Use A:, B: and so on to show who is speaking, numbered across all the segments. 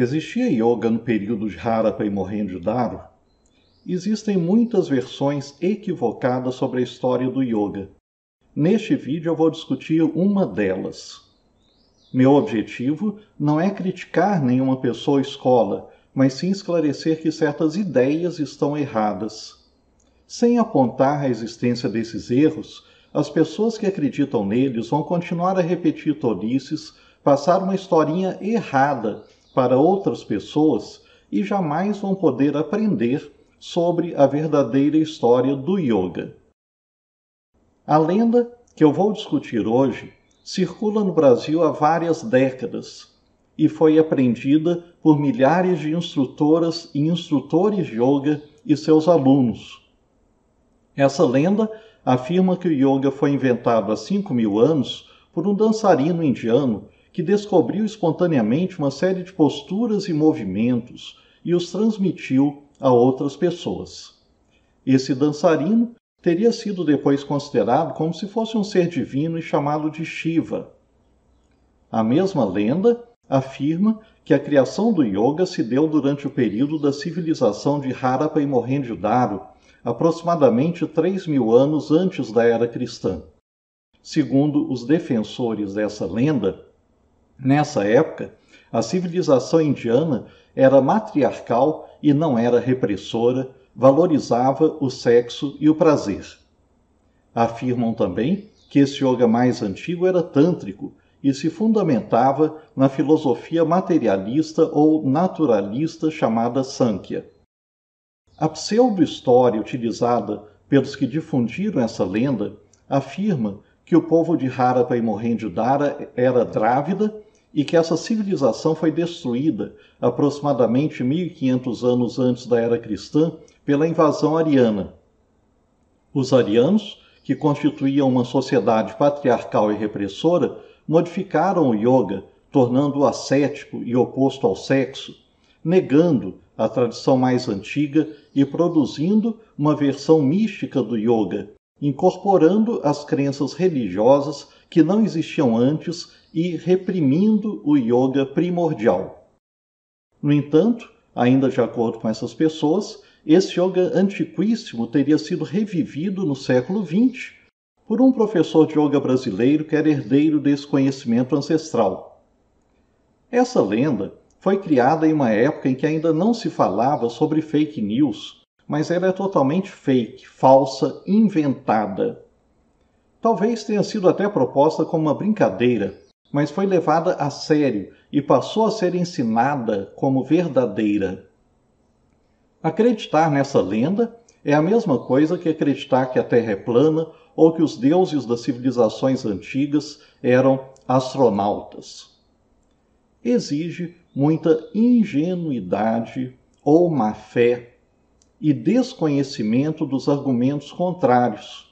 A: Existia yoga no período de Harappa e Mohenjo-daro? Existem muitas versões equivocadas sobre a história do yoga. Neste vídeo eu vou discutir uma delas. Meu objetivo não é criticar nenhuma pessoa ou escola, mas sim esclarecer que certas ideias estão erradas. Sem apontar a existência desses erros, as pessoas que acreditam neles vão continuar a repetir tolices, passar uma historinha errada para outras pessoas e jamais vão poder aprender sobre a verdadeira história do yoga. A lenda que eu vou discutir hoje circula no Brasil há várias décadas e foi aprendida por milhares de instrutoras e instrutores de yoga e seus alunos. Essa lenda afirma que o yoga foi inventado há 5 mil anos por um dançarino indiano que descobriu espontaneamente uma série de posturas e movimentos e os transmitiu a outras pessoas. Esse dançarino teria sido depois considerado como se fosse um ser divino e chamado de Shiva. A mesma lenda afirma que a criação do yoga se deu durante o período da civilização de Harappa e Mohenjo-daro, aproximadamente 3 mil anos antes da era cristã. Segundo os defensores dessa lenda, Nessa época, a civilização indiana era matriarcal e não era repressora, valorizava o sexo e o prazer. Afirmam também que esse yoga mais antigo era tântrico e se fundamentava na filosofia materialista ou naturalista chamada Sankhya. A pseudo-história utilizada pelos que difundiram essa lenda afirma que o povo de Harappa e Mohenjo-dara era drávida e que essa civilização foi destruída aproximadamente 1500 anos antes da era cristã pela invasão ariana. Os arianos, que constituíam uma sociedade patriarcal e repressora, modificaram o yoga, tornando-o ascético e oposto ao sexo, negando a tradição mais antiga e produzindo uma versão mística do yoga, incorporando as crenças religiosas que não existiam antes e reprimindo o yoga primordial. No entanto, ainda de acordo com essas pessoas, esse yoga antiquíssimo teria sido revivido no século XX por um professor de yoga brasileiro que era herdeiro desse conhecimento ancestral. Essa lenda foi criada em uma época em que ainda não se falava sobre fake news, mas ela é totalmente fake, falsa, inventada. Talvez tenha sido até proposta como uma brincadeira, mas foi levada a sério e passou a ser ensinada como verdadeira. Acreditar nessa lenda é a mesma coisa que acreditar que a Terra é plana ou que os deuses das civilizações antigas eram astronautas. Exige muita ingenuidade ou má fé e desconhecimento dos argumentos contrários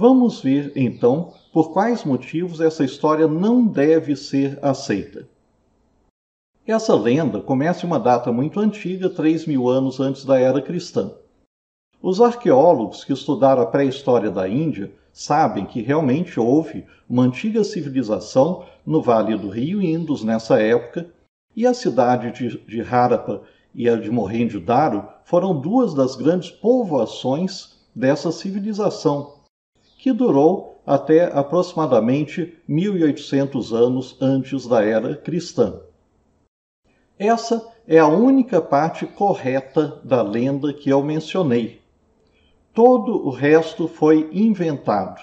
A: Vamos ver, então, por quais motivos essa história não deve ser aceita. Essa lenda começa em uma data muito antiga, 3 mil anos antes da era cristã. Os arqueólogos que estudaram a pré-história da Índia sabem que realmente houve uma antiga civilização no Vale do Rio Indus nessa época, e a cidade de, Harappa e a de Mohenjo-daro foram duas das grandes povoações dessa civilização que durou até aproximadamente 1800 anos antes da era cristã. Essa é a única parte correta da lenda que eu mencionei. Todo o resto foi inventado.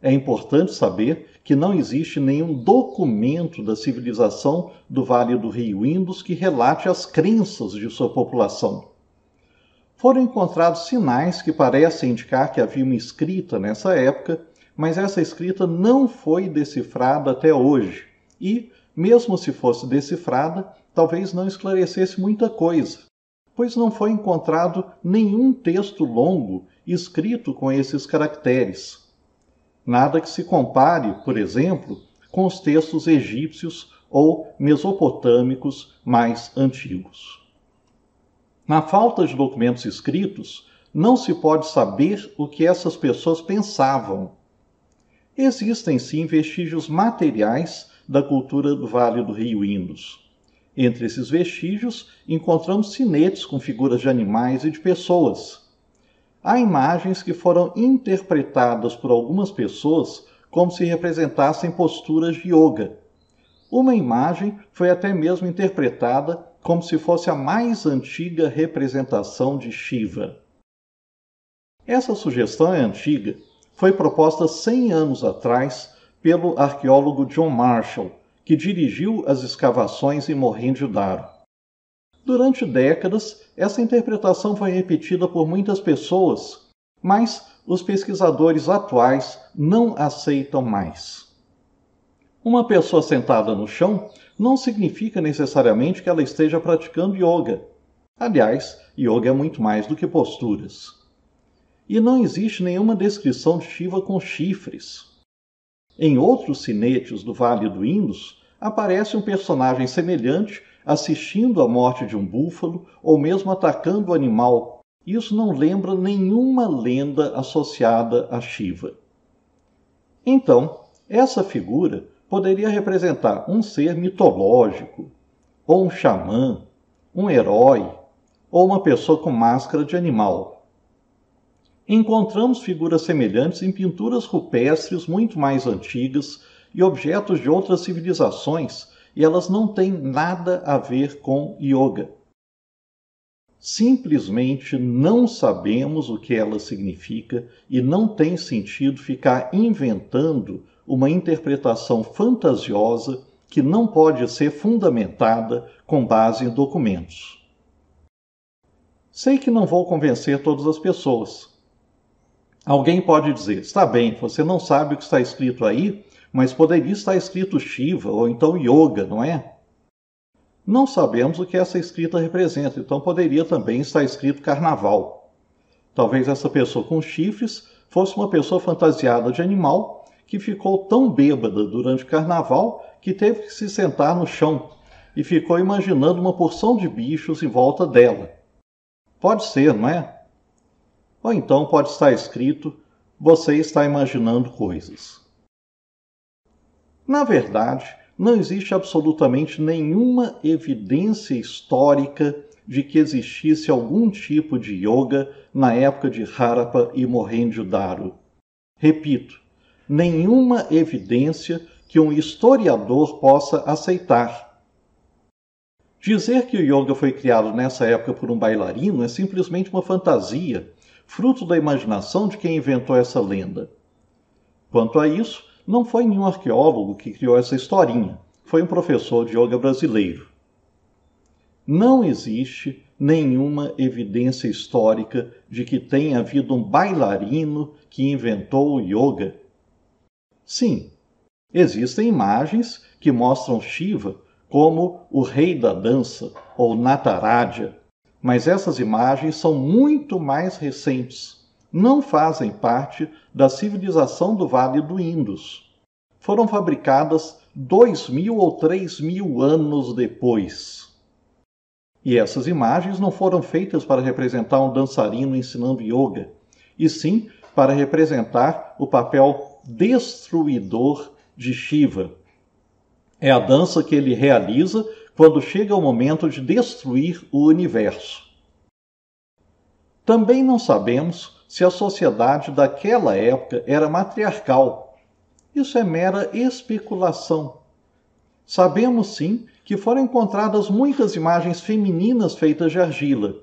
A: É importante saber que não existe nenhum documento da civilização do Vale do Rio Indus que relate as crenças de sua população foram encontrados sinais que parecem indicar que havia uma escrita nessa época, mas essa escrita não foi decifrada até hoje. E, mesmo se fosse decifrada, talvez não esclarecesse muita coisa, pois não foi encontrado nenhum texto longo escrito com esses caracteres. Nada que se compare, por exemplo, com os textos egípcios ou mesopotâmicos mais antigos. Na falta de documentos escritos, não se pode saber o que essas pessoas pensavam. Existem sim vestígios materiais da cultura do Vale do Rio Indus. Entre esses vestígios, encontramos sinetes com figuras de animais e de pessoas. Há imagens que foram interpretadas por algumas pessoas como se representassem posturas de yoga. Uma imagem foi até mesmo interpretada como se fosse a mais antiga representação de Shiva. Essa sugestão é antiga, foi proposta 100 anos atrás pelo arqueólogo John Marshall, que dirigiu as escavações em Mohenjo-daro. Durante décadas, essa interpretação foi repetida por muitas pessoas, mas os pesquisadores atuais não aceitam mais. Uma pessoa sentada no chão não significa necessariamente que ela esteja praticando yoga. Aliás, yoga é muito mais do que posturas. E não existe nenhuma descrição de Shiva com chifres. Em outros cinetes do Vale do Indus, aparece um personagem semelhante assistindo à morte de um búfalo ou mesmo atacando o animal. Isso não lembra nenhuma lenda associada a Shiva. Então, essa figura poderia representar um ser mitológico, ou um xamã, um herói, ou uma pessoa com máscara de animal. Encontramos figuras semelhantes em pinturas rupestres muito mais antigas e objetos de outras civilizações, e elas não têm nada a ver com yoga. Simplesmente não sabemos o que ela significa e não tem sentido ficar inventando uma interpretação fantasiosa que não pode ser fundamentada com base em documentos. Sei que não vou convencer todas as pessoas. Alguém pode dizer: está bem, você não sabe o que está escrito aí, mas poderia estar escrito Shiva ou então Yoga, não é? Não sabemos o que essa escrita representa, então poderia também estar escrito carnaval. Talvez essa pessoa com chifres fosse uma pessoa fantasiada de animal que ficou tão bêbada durante o carnaval que teve que se sentar no chão e ficou imaginando uma porção de bichos em volta dela. Pode ser, não é? Ou então pode estar escrito: você está imaginando coisas. Na verdade, não existe absolutamente nenhuma evidência histórica de que existisse algum tipo de yoga na época de Harappa e Mohenjo-daro. Repito, nenhuma evidência que um historiador possa aceitar. Dizer que o yoga foi criado nessa época por um bailarino é simplesmente uma fantasia, fruto da imaginação de quem inventou essa lenda. Quanto a isso, não foi nenhum arqueólogo que criou essa historinha, foi um professor de yoga brasileiro. Não existe nenhuma evidência histórica de que tenha havido um bailarino que inventou o yoga Sim, existem imagens que mostram Shiva como o rei da dança ou Nataraja, mas essas imagens são muito mais recentes. Não fazem parte da civilização do Vale do Indus. Foram fabricadas dois mil ou três mil anos depois. E essas imagens não foram feitas para representar um dançarino ensinando yoga, e sim para representar o papel destruidor de Shiva. É a dança que ele realiza quando chega o momento de destruir o universo. Também não sabemos se a sociedade daquela época era matriarcal. Isso é mera especulação. Sabemos sim que foram encontradas muitas imagens femininas feitas de argila,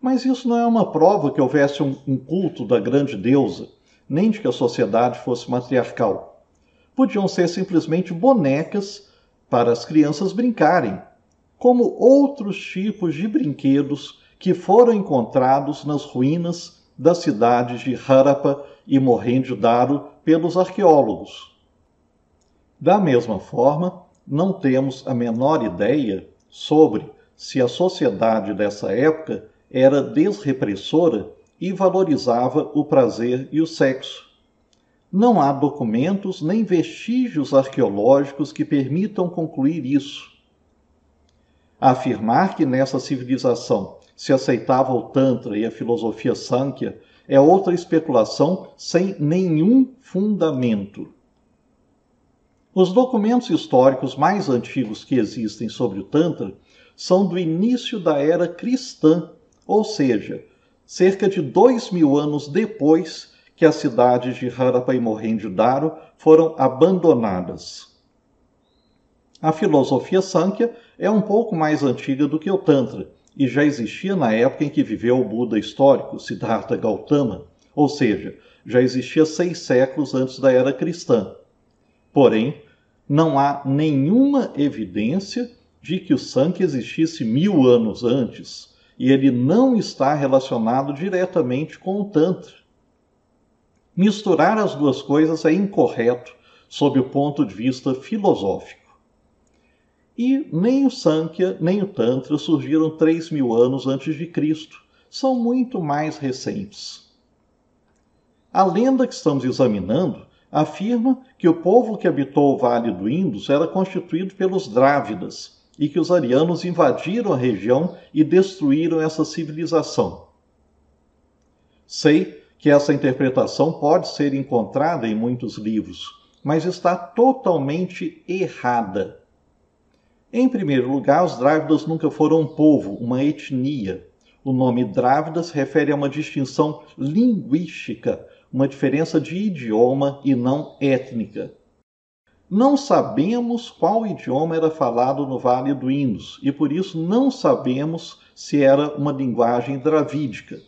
A: mas isso não é uma prova que houvesse um culto da grande deusa nem de que a sociedade fosse matriarcal. Podiam ser simplesmente bonecas para as crianças brincarem, como outros tipos de brinquedos que foram encontrados nas ruínas das cidades de Harappa e Mohenjo-daro pelos arqueólogos. Da mesma forma, não temos a menor ideia sobre se a sociedade dessa época era desrepressora e valorizava o prazer e o sexo. Não há documentos nem vestígios arqueológicos que permitam concluir isso. Afirmar que nessa civilização se aceitava o Tantra e a filosofia Sankhya é outra especulação sem nenhum fundamento. Os documentos históricos mais antigos que existem sobre o Tantra são do início da era cristã, ou seja, cerca de dois mil anos depois que as cidades de Harappa e Mohenjo-daro foram abandonadas. A filosofia Sankhya é um pouco mais antiga do que o Tantra e já existia na época em que viveu o Buda histórico, Siddhartha Gautama, ou seja, já existia seis séculos antes da era cristã. Porém, não há nenhuma evidência de que o Sankhya existisse mil anos antes, e ele não está relacionado diretamente com o Tantra. Misturar as duas coisas é incorreto sob o ponto de vista filosófico. E nem o Sankhya nem o Tantra surgiram 3 mil anos antes de Cristo, são muito mais recentes. A lenda que estamos examinando afirma que o povo que habitou o Vale do Indus era constituído pelos Drávidas, e que os arianos invadiram a região e destruíram essa civilização. Sei que essa interpretação pode ser encontrada em muitos livros, mas está totalmente errada. Em primeiro lugar, os Drávidas nunca foram um povo, uma etnia. O nome Drávidas refere a uma distinção linguística, uma diferença de idioma e não étnica. Não sabemos qual idioma era falado no Vale do Indus e por isso não sabemos se era uma linguagem dravídica.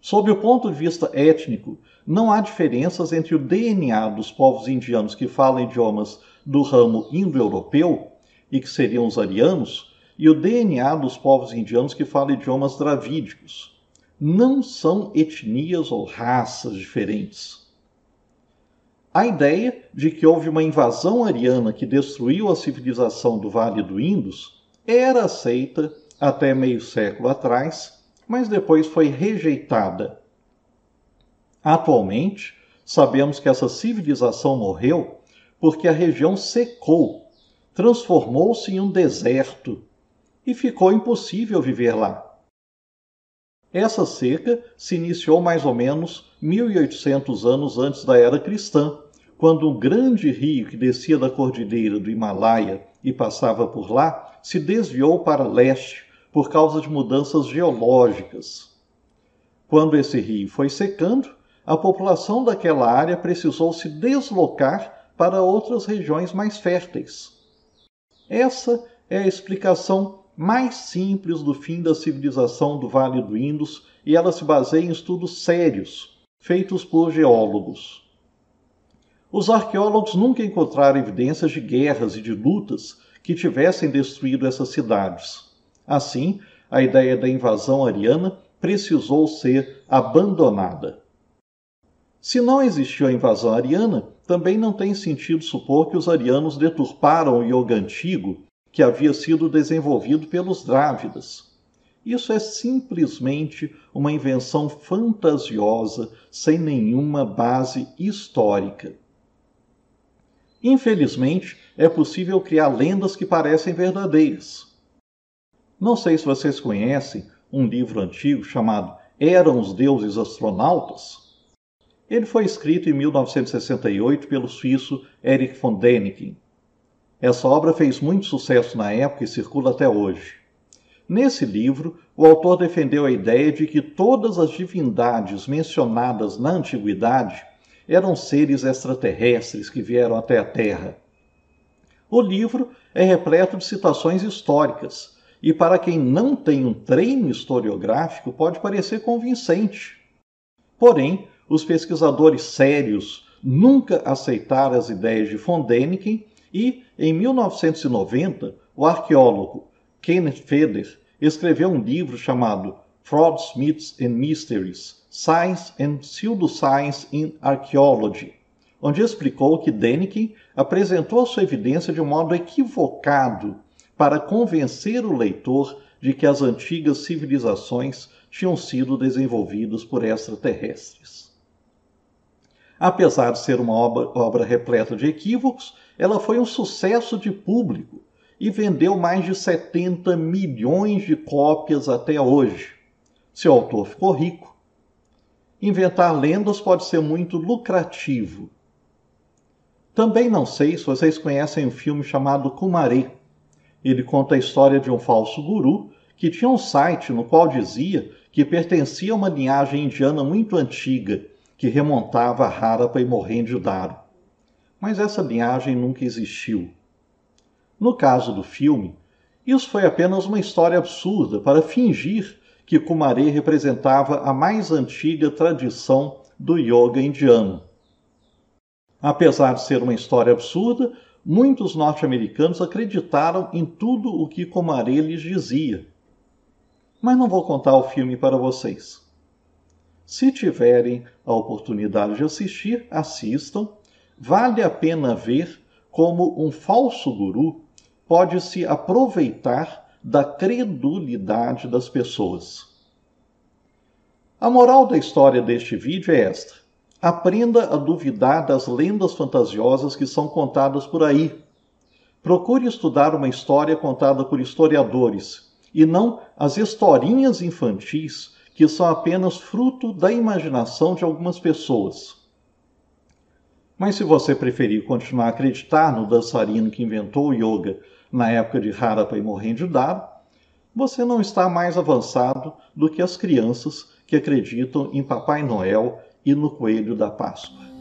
A: Sob o ponto de vista étnico, não há diferenças entre o DNA dos povos indianos que falam idiomas do ramo indo-europeu e que seriam os arianos e o DNA dos povos indianos que falam idiomas dravídicos. Não são etnias ou raças diferentes a ideia de que houve uma invasão ariana que destruiu a civilização do Vale do Indus era aceita até meio século atrás, mas depois foi rejeitada. Atualmente, sabemos que essa civilização morreu porque a região secou, transformou-se em um deserto e ficou impossível viver lá. Essa seca se iniciou mais ou menos 1800 anos antes da era cristã, quando um grande rio que descia da cordilheira do Himalaia e passava por lá se desviou para leste por causa de mudanças geológicas. Quando esse rio foi secando, a população daquela área precisou se deslocar para outras regiões mais férteis. Essa é a explicação mais simples do fim da civilização do Vale do Indus e ela se baseia em estudos sérios, feitos por geólogos. Os arqueólogos nunca encontraram evidências de guerras e de lutas que tivessem destruído essas cidades. Assim, a ideia da invasão ariana precisou ser abandonada. Se não existiu a invasão ariana, também não tem sentido supor que os arianos deturparam o yoga antigo que havia sido desenvolvido pelos Drávidas. Isso é simplesmente uma invenção fantasiosa sem nenhuma base histórica. Infelizmente, é possível criar lendas que parecem verdadeiras. Não sei se vocês conhecem um livro antigo chamado Eram os Deuses Astronautas. Ele foi escrito em 1968 pelo suíço Erich von Däniken. Essa obra fez muito sucesso na época e circula até hoje. Nesse livro, o autor defendeu a ideia de que todas as divindades mencionadas na antiguidade eram seres extraterrestres que vieram até a Terra. O livro é repleto de citações históricas, e para quem não tem um treino historiográfico pode parecer convincente. Porém, os pesquisadores sérios nunca aceitaram as ideias de von Däniken e, em 1990, o arqueólogo Kenneth Feder escreveu um livro chamado Frauds, Myths and Mysteries: Science and Pseudoscience in Archaeology, onde explicou que Denikin apresentou sua evidência de um modo equivocado para convencer o leitor de que as antigas civilizações tinham sido desenvolvidas por extraterrestres. Apesar de ser uma obra, obra repleta de equívocos, ela foi um sucesso de público e vendeu mais de 70 milhões de cópias até hoje. Seu autor ficou rico. Inventar lendas pode ser muito lucrativo. Também não sei se vocês conhecem um filme chamado Kumaré. Ele conta a história de um falso guru que tinha um site no qual dizia que pertencia a uma linhagem indiana muito antiga que remontava a Harappa e Mohenjo-daro, mas essa linhagem nunca existiu. No caso do filme, isso foi apenas uma história absurda para fingir que Kumaré representava a mais antiga tradição do yoga indiano. Apesar de ser uma história absurda, muitos norte-americanos acreditaram em tudo o que Kumaré lhes dizia. Mas não vou contar o filme para vocês. Se tiverem a oportunidade de assistir, assistam. Vale a pena ver como um falso guru pode se aproveitar da credulidade das pessoas. A moral da história deste vídeo é esta: aprenda a duvidar das lendas fantasiosas que são contadas por aí. Procure estudar uma história contada por historiadores e não as historinhas infantis que são apenas fruto da imaginação de algumas pessoas. Mas se você preferir continuar a acreditar no dançarino que inventou o yoga na época de Harappa e Mohenjo-daro, você não está mais avançado do que as crianças que acreditam em Papai Noel e no Coelho da Páscoa.